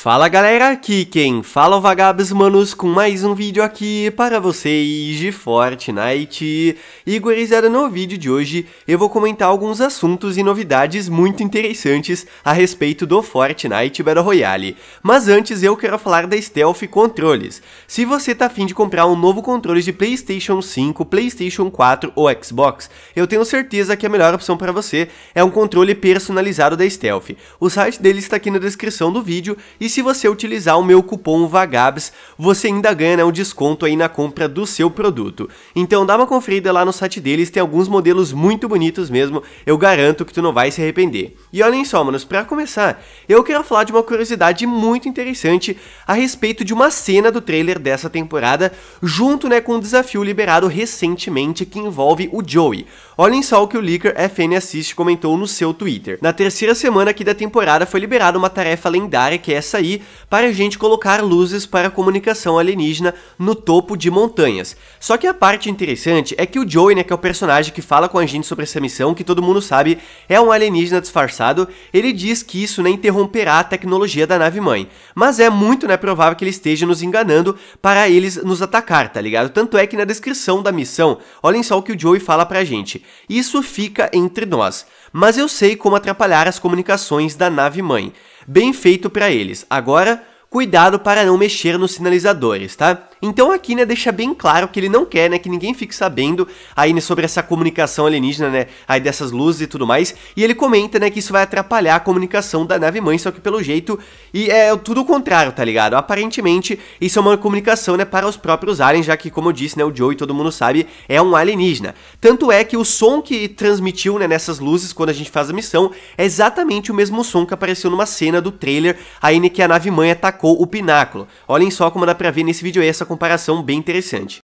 Fala galera, aqui quem fala é o Vagabes Manos com mais um vídeo aqui para vocês de Fortnite. E gurizada, no vídeo de hoje eu vou comentar alguns assuntos e novidades muito interessantes a respeito do Fortnite Battle Royale. Mas antes eu quero falar da Stealth Controles. Se você tá afim de comprar um novo controle de Playstation 5, Playstation 4 ou Xbox, eu tenho certeza que a melhor opção para você é um controle personalizado da Stealth. O site dele está aqui na descrição do vídeo e e se você utilizar o meu cupom VAGABS, você ainda ganha né, um desconto aí na compra do seu produto. Então dá uma conferida lá no site deles, tem alguns modelos muito bonitos mesmo, eu garanto que tu não vai se arrepender. E olhem só, manos, para começar, eu quero falar de uma curiosidade muito interessante a respeito de uma cena do trailer dessa temporada, junto né, com um desafio liberado recentemente que envolve o Joey. Olhem só o que o Licker FN Assist comentou no seu Twitter. Na terceira semana aqui da temporada foi liberada uma tarefa lendária que é essa aí para a gente colocar luzes para comunicação alienígena no topo de montanhas. Só que a parte interessante é que o Joey, né, que é o personagem que fala com a gente sobre essa missão, que todo mundo sabe é um alienígena disfarçado, ele diz que isso né, interromperá a tecnologia da nave-mãe. Mas é muito né, provável que ele esteja nos enganando para eles nos atacar, tá ligado? Tanto é que na descrição da missão, olhem só o que o Joey fala pra gente. Isso fica entre nós, mas eu sei como atrapalhar as comunicações da nave-mãe. Bem feito para eles. Agora, cuidado para não mexer nos sinalizadores, tá? Então aqui, né, deixa bem claro que ele não quer, né, que ninguém fique sabendo aí né, sobre essa comunicação alienígena, né, aí dessas luzes e tudo mais. E ele comenta, né, que isso vai atrapalhar a comunicação da nave mãe, só que pelo jeito e é tudo o contrário, tá ligado? Aparentemente, isso é uma comunicação, né, para os próprios aliens, já que como eu disse, né, o e todo mundo sabe, é um alienígena. Tanto é que o som que transmitiu, né, nessas luzes quando a gente faz a missão é exatamente o mesmo som que apareceu numa cena do trailer aí né, que a nave mãe atacou o pináculo. Olhem só como dá para ver nesse vídeo aí essa comparação bem interessante.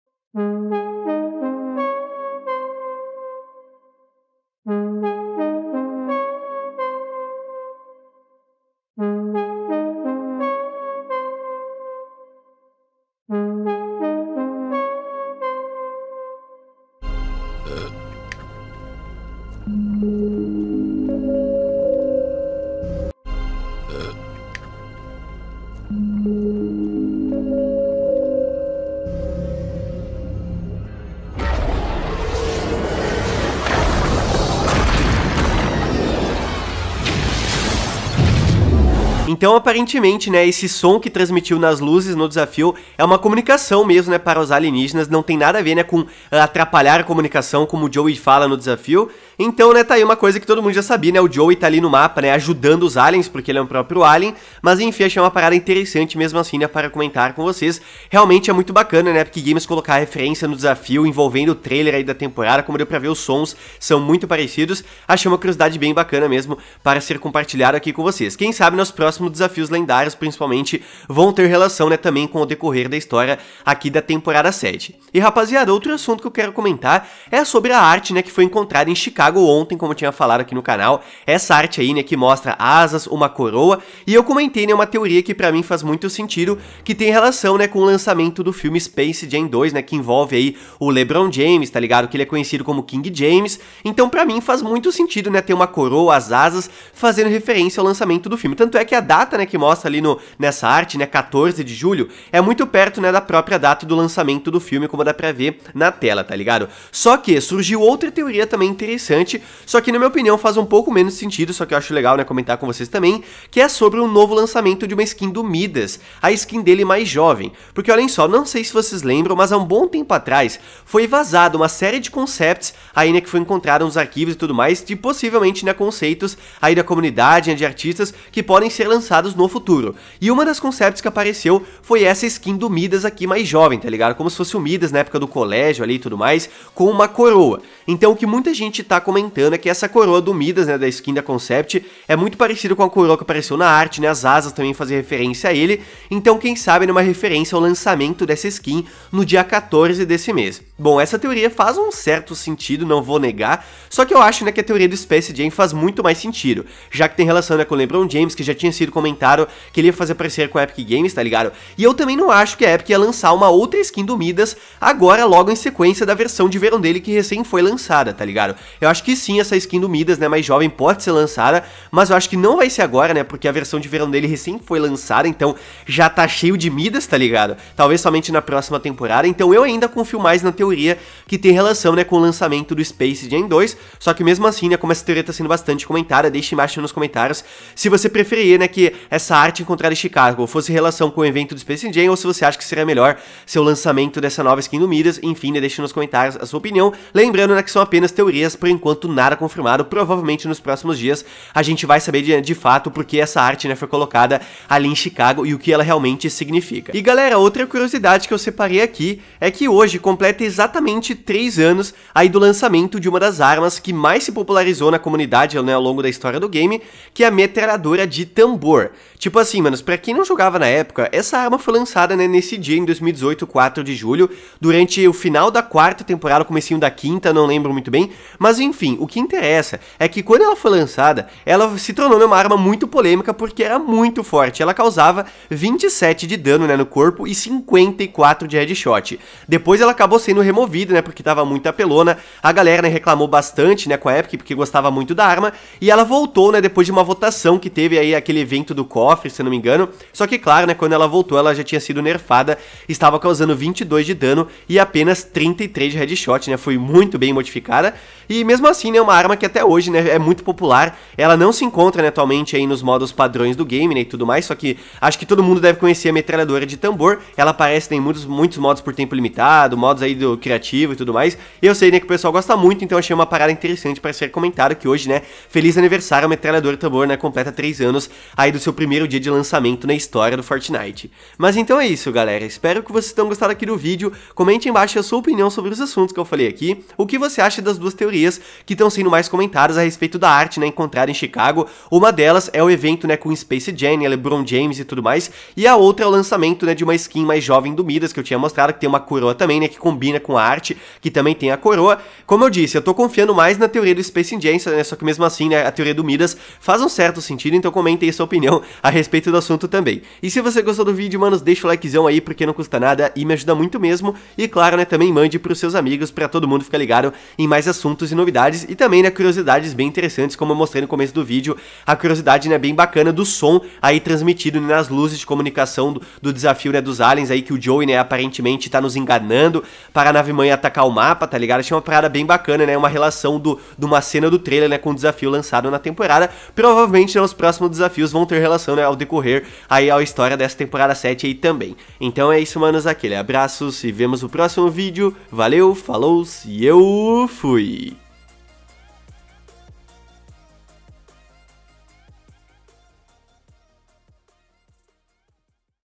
Então, aparentemente, né, esse som que transmitiu nas luzes no desafio é uma comunicação mesmo, né, para os alienígenas, não tem nada a ver, né, com eh, atrapalhar a comunicação, como o Joey fala no desafio. Então, né, tá aí uma coisa que todo mundo já sabia, né, o Joey tá ali no mapa, né, ajudando os aliens, porque ele é um próprio alien, mas enfim, achei uma parada interessante mesmo assim, né, para comentar com vocês. Realmente é muito bacana, né, porque Games colocar referência no desafio, envolvendo o trailer aí da temporada, como deu pra ver, os sons são muito parecidos. Achei uma curiosidade bem bacana mesmo para ser compartilhado aqui com vocês. Quem sabe nos próximos desafios lendários, principalmente, vão ter relação né, também com o decorrer da história aqui da temporada 7. E rapaziada, outro assunto que eu quero comentar é sobre a arte né, que foi encontrada em Chicago ontem, como eu tinha falado aqui no canal. Essa arte aí né, que mostra asas, uma coroa, e eu comentei né, uma teoria que para mim faz muito sentido, que tem relação né, com o lançamento do filme Space Jam 2, né, que envolve aí o LeBron James, tá ligado? Que ele é conhecido como King James, então para mim faz muito sentido né, ter uma coroa, as asas, fazendo referência ao lançamento do filme. Tanto é que a data data, né, que mostra ali no, nessa arte, né, 14 de julho, é muito perto, né, da própria data do lançamento do filme, como dá pra ver na tela, tá ligado? Só que surgiu outra teoria também interessante, só que na minha opinião faz um pouco menos sentido, só que eu acho legal, né, comentar com vocês também, que é sobre um novo lançamento de uma skin do Midas, a skin dele mais jovem. Porque olhem só, não sei se vocês lembram, mas há um bom tempo atrás foi vazada uma série de concepts aí, né, que foi encontrada nos arquivos e tudo mais, de possivelmente, né, conceitos aí da comunidade, né, de artistas que podem ser lançados lançados no futuro. E uma das concepts que apareceu foi essa skin do Midas aqui mais jovem, tá ligado? Como se fosse o Midas na época do colégio ali e tudo mais, com uma coroa. Então o que muita gente tá comentando é que essa coroa do Midas, né, da skin da concept, é muito parecida com a coroa que apareceu na arte, né? As asas também fazem referência a ele. Então quem sabe numa referência ao lançamento dessa skin no dia 14 desse mês. Bom, essa teoria faz um certo sentido, não vou negar, só que eu acho, né, que a teoria do Space Jam faz muito mais sentido, já que tem relação né, com o LeBron James, que já tinha sido comentaram que ele ia fazer aparecer com a Epic Games, tá ligado? E eu também não acho que a Epic ia lançar uma outra skin do Midas agora logo em sequência da versão de verão dele que recém foi lançada, tá ligado? Eu acho que sim, essa skin do Midas, né, mais jovem, pode ser lançada, mas eu acho que não vai ser agora, né, porque a versão de verão dele recém foi lançada, então já tá cheio de Midas, tá ligado? Talvez somente na próxima temporada, então eu ainda confio mais na teoria que tem relação, né, com o lançamento do Space Jam 2, só que mesmo assim, né, como essa teoria tá sendo bastante comentada, deixe embaixo nos comentários se você preferir, né, que essa arte encontrada em Chicago fosse relação com o evento do Space Jam ou se você acha que seria melhor seu lançamento dessa nova skin do Midas. Enfim, né, deixe nos comentários a sua opinião. Lembrando né, que são apenas teorias, por enquanto nada confirmado. Provavelmente nos próximos dias a gente vai saber de, de fato porque essa arte né, foi colocada ali em Chicago e o que ela realmente significa. E galera, outra curiosidade que eu separei aqui é que hoje completa exatamente 3 anos aí do lançamento de uma das armas que mais se popularizou na comunidade né, ao longo da história do game, que é a metralhadora de tambor favor. Tipo assim, manos, pra quem não jogava na época, essa arma foi lançada né, nesse dia, em 2018, 4 de julho, durante o final da quarta temporada, comecinho da quinta, não lembro muito bem. Mas enfim, o que interessa é que quando ela foi lançada, ela se tornou né, uma arma muito polêmica porque era muito forte. Ela causava 27 de dano né, no corpo e 54 de headshot. Depois ela acabou sendo removida, né, porque tava muito apelona. A galera né, reclamou bastante né, com a Epic porque gostava muito da arma. E ela voltou né, depois de uma votação que teve aí aquele evento dentro do cofre, se não me engano. Só que, claro, né, quando ela voltou, ela já tinha sido nerfada, estava causando 22 de dano e apenas 33 de headshot, né? Foi muito bem modificada. E mesmo assim, né, é uma arma que até hoje, né, é muito popular. Ela não se encontra, né, atualmente aí nos modos padrões do game, né, e tudo mais, só que acho que todo mundo deve conhecer a metralhadora de tambor. Ela aparece né, em muitos, muitos modos por tempo limitado, modos aí do criativo e tudo mais. E eu sei, né, que o pessoal gosta muito, então achei uma parada interessante para ser comentado que hoje, né, feliz aniversário, a metralhadora tambor, né, completa 3 anos aí sai do seu primeiro dia de lançamento na história do Fortnite. Mas então é isso, galera. Espero que vocês tenham gostado aqui do vídeo. Comente embaixo a sua opinião sobre os assuntos que eu falei aqui, o que você acha das duas teorias que estão sendo mais comentadas a respeito da arte né, encontrada em Chicago. Uma delas é o evento né, com Space Jam, LeBron James e tudo mais, e a outra é o lançamento né, de uma skin mais jovem do Midas, que eu tinha mostrado, que tem uma coroa também, né, que combina com a arte, que também tem a coroa. Como eu disse, eu tô confiando mais na teoria do Space Jam, né, só que mesmo assim, né, a teoria do Midas faz um certo sentido, então comente a sua opinião opinião a respeito do assunto também. E se você gostou do vídeo, mano, deixa o likezão aí porque não custa nada e me ajuda muito mesmo. E claro, né, também mande pros seus amigos para todo mundo ficar ligado em mais assuntos e novidades e também, né, curiosidades bem interessantes, como eu mostrei no começo do vídeo, a curiosidade, né, bem bacana do som aí transmitido né, nas luzes de comunicação do, do, desafio, né, dos aliens aí que o Joey, né, aparentemente tá nos enganando para a nave mãe atacar o mapa, tá ligado? Achei uma parada bem bacana, né, uma relação do, de uma cena do trailer, né, com o desafio lançado na temporada. Provavelmente, né, os próximos desafios vão ter relação, né, ao decorrer aí a história dessa temporada 7 aí também. Então é isso, manos, aquele abraço, se vemos no próximo vídeo, valeu, falou e eu fui!